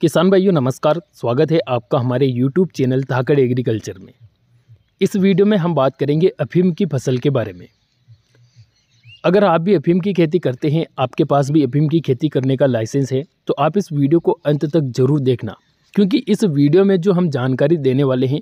किसान भाइयों नमस्कार स्वागत है आपका हमारे YouTube चैनल धाकड़ एग्रीकल्चर में इस वीडियो में हम बात करेंगे अफीम की फसल के बारे में अगर आप भी अफीम की खेती करते हैं आपके पास भी अफीम की खेती करने का लाइसेंस है तो आप इस वीडियो को अंत तक ज़रूर देखना क्योंकि इस वीडियो में जो हम जानकारी देने वाले हैं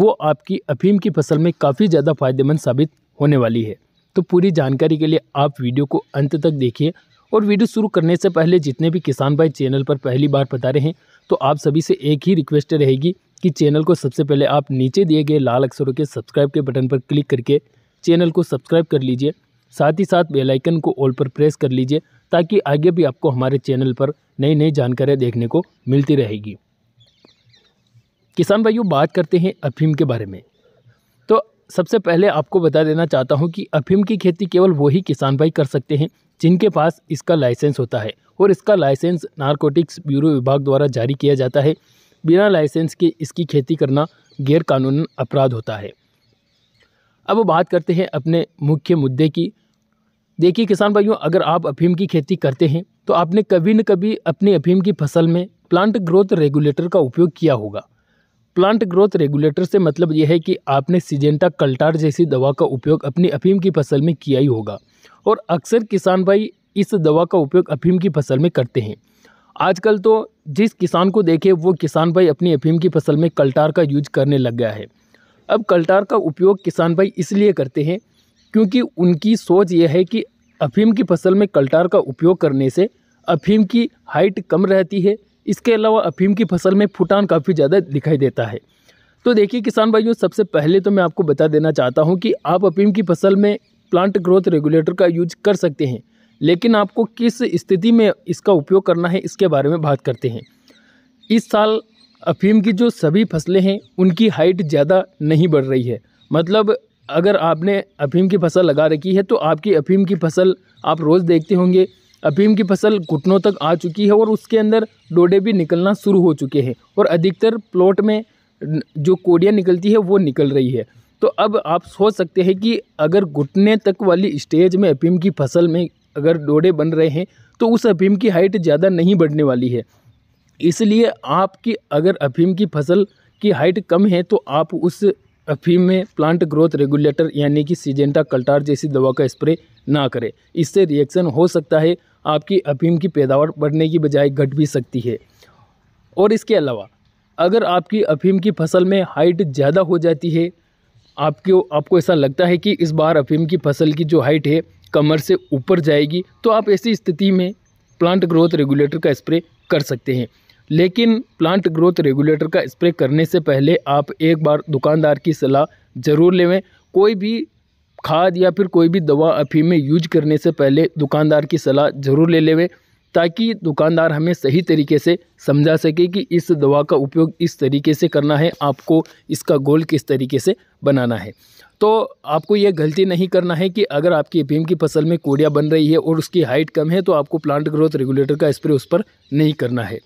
वो आपकी अफीम की फसल में काफ़ी ज़्यादा फायदेमंद साबित होने वाली है तो पूरी जानकारी के लिए आप वीडियो को अंत तक देखिए और वीडियो शुरू करने से पहले जितने भी किसान भाई चैनल पर पहली बार बता रहे हैं तो आप सभी से एक ही रिक्वेस्ट रहेगी कि चैनल को सबसे पहले आप नीचे दिए गए लाल अक्षरों के सब्सक्राइब के बटन पर क्लिक करके चैनल को सब्सक्राइब कर लीजिए साथ ही साथ बेलाइकन को ऑल पर प्रेस कर लीजिए ताकि आगे भी आपको हमारे चैनल पर नई नई जानकारियाँ देखने को मिलती रहेगी किसान भाइयों बात करते हैं अफीम के बारे में सबसे पहले आपको बता देना चाहता हूँ कि अफीम की खेती केवल वही किसान भाई कर सकते हैं जिनके पास इसका लाइसेंस होता है और इसका लाइसेंस नारकोटिक्स ब्यूरो विभाग द्वारा जारी किया जाता है बिना लाइसेंस के इसकी खेती करना गैरकानून अपराध होता है अब बात करते हैं अपने मुख्य मुद्दे की देखिए किसान भाइयों अगर आप अफीम की खेती करते हैं तो आपने कभी न कभी अपनी अफीम की फसल में प्लांट ग्रोथ रेगुलेटर का उपयोग किया होगा प्लांट ग्रोथ रेगुलेटर से मतलब यह है कि आपने सिजेंटा कल्टार जैसी दवा का उपयोग अपनी अफीम की फसल में किया ही होगा और अक्सर किसान भाई इस दवा का उपयोग अफीम की फसल में करते हैं आजकल तो जिस किसान को देखे वो किसान भाई अपनी अफीम की फसल में कल्टार का यूज करने लग गया है अब कल्टार का उपयोग किसान भाई इसलिए करते हैं क्योंकि उनकी सोच यह है कि अफीम की फसल में कल्टार का उपयोग करने से अफीम की हाइट कम रहती है इसके अलावा अफीम की फसल में फुटान काफ़ी ज़्यादा दिखाई देता है तो देखिए किसान भाइयों सबसे पहले तो मैं आपको बता देना चाहता हूँ कि आप अफीम की फसल में प्लांट ग्रोथ रेगुलेटर का यूज कर सकते हैं लेकिन आपको किस स्थिति में इसका उपयोग करना है इसके बारे में बात करते हैं इस साल अफीम की जो सभी फसलें हैं उनकी हाइट ज़्यादा नहीं बढ़ रही है मतलब अगर आपने अफीम की फसल लगा रखी है तो आपकी अफीम की फसल आप रोज़ देखते होंगे अफीम की फसल घुटनों तक आ चुकी है और उसके अंदर डोडे भी निकलना शुरू हो चुके हैं और अधिकतर प्लॉट में जो कोडियाँ निकलती है वो निकल रही है तो अब आप सोच सकते हैं कि अगर घुटने तक वाली स्टेज में अफीम की फसल में अगर डोडे बन रहे हैं तो उस अफीम की हाइट ज़्यादा नहीं बढ़ने वाली है इसलिए आपकी अगर अफीम की फसल की हाइट कम है तो आप उस अफीम में प्लांट ग्रोथ रेगुलेटर यानी कि सीजेंटा कल्टार जैसी दवा का स्प्रे ना करें इससे रिएक्शन हो सकता है आपकी अफीम की पैदावार बढ़ने की बजाय घट भी सकती है और इसके अलावा अगर आपकी अफीम की फसल में हाइट ज़्यादा हो जाती है आपको आपको ऐसा लगता है कि इस बार अफीम की फसल की जो हाइट है कमर से ऊपर जाएगी तो आप ऐसी स्थिति में प्लांट ग्रोथ रेगुलेटर का स्प्रे कर सकते हैं लेकिन प्लांट ग्रोथ रेगुलेटर का स्प्रे करने से पहले आप एक बार दुकानदार की सलाह ज़रूर लेवें कोई भी खाद या फिर कोई भी दवा अफीम में यूज करने से पहले दुकानदार की सलाह ज़रूर ले लेवें ताकि दुकानदार हमें सही तरीके से समझा सके कि इस दवा का उपयोग इस तरीके से करना है आपको इसका गोल किस तरीके से बनाना है तो आपको ये गलती नहीं करना है कि अगर आपकी अफीम की फसल में कोड़िया बन रही है और उसकी हाइट कम है तो आपको प्लांट ग्रोथ रेगुलेटर का स्प्रे उस पर नहीं करना है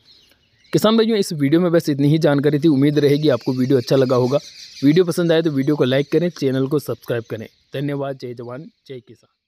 किसान भाइयों इस वीडियो में बस इतनी ही जानकारी थी उम्मीद रहेगी आपको वीडियो अच्छा लगा होगा वीडियो पसंद आए तो वीडियो को लाइक करें चैनल को सब्सक्राइब करें धन्यवाद जय जवान जय किसान